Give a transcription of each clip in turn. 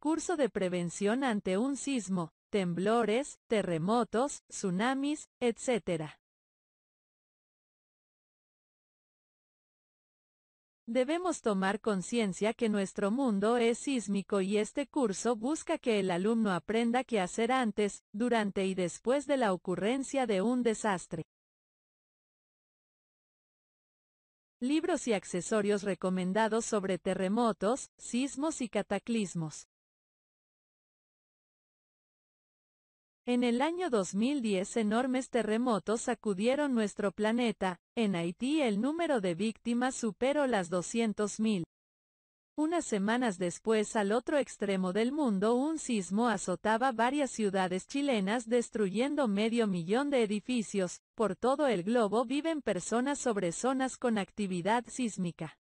Curso de prevención ante un sismo, temblores, terremotos, tsunamis, etc. Debemos tomar conciencia que nuestro mundo es sísmico y este curso busca que el alumno aprenda qué hacer antes, durante y después de la ocurrencia de un desastre. Libros y accesorios recomendados sobre terremotos, sismos y cataclismos. En el año 2010 enormes terremotos sacudieron nuestro planeta, en Haití el número de víctimas superó las 200.000. Unas semanas después al otro extremo del mundo un sismo azotaba varias ciudades chilenas destruyendo medio millón de edificios, por todo el globo viven personas sobre zonas con actividad sísmica.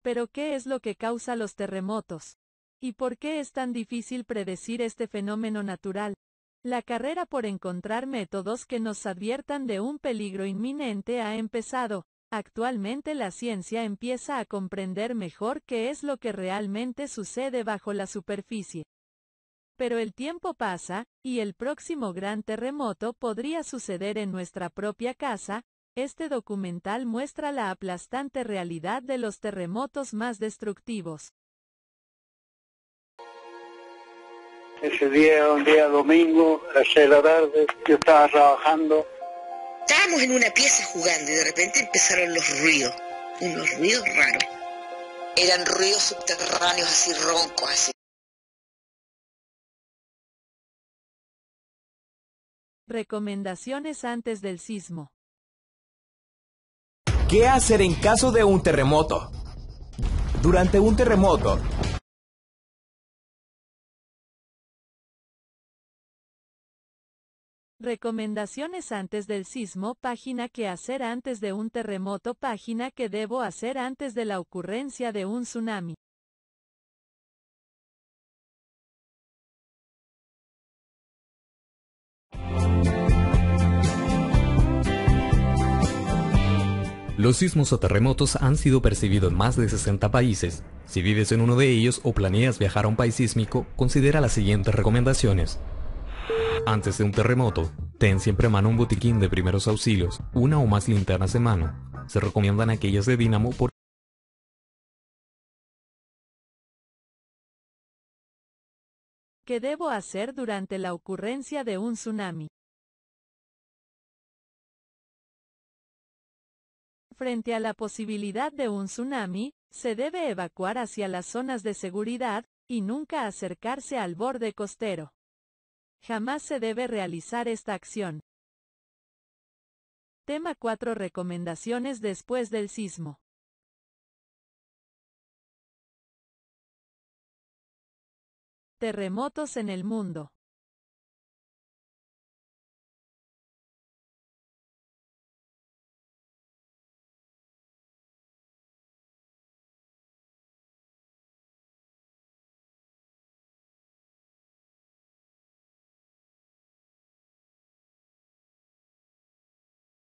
Pero ¿qué es lo que causa los terremotos? ¿Y por qué es tan difícil predecir este fenómeno natural? La carrera por encontrar métodos que nos adviertan de un peligro inminente ha empezado. Actualmente la ciencia empieza a comprender mejor qué es lo que realmente sucede bajo la superficie. Pero el tiempo pasa, y el próximo gran terremoto podría suceder en nuestra propia casa, este documental muestra la aplastante realidad de los terremotos más destructivos. Ese día, un día domingo, a las de la tarde, yo estaba trabajando. Estábamos en una pieza jugando y de repente empezaron los ruidos, unos ruidos raros. Eran ruidos subterráneos así roncos, así. Recomendaciones antes del sismo. ¿Qué hacer en caso de un terremoto? Durante un terremoto, Recomendaciones antes del sismo, página que hacer antes de un terremoto, página que debo hacer antes de la ocurrencia de un tsunami. Los sismos o terremotos han sido percibidos en más de 60 países. Si vives en uno de ellos o planeas viajar a un país sísmico, considera las siguientes recomendaciones. Antes de un terremoto, ten siempre a mano un botiquín de primeros auxilios, una o más linternas en mano. Se recomiendan aquellas de Dinamo por ¿Qué debo hacer durante la ocurrencia de un tsunami? Frente a la posibilidad de un tsunami, se debe evacuar hacia las zonas de seguridad, y nunca acercarse al borde costero. Jamás se debe realizar esta acción. Tema 4 Recomendaciones después del sismo. Terremotos en el mundo.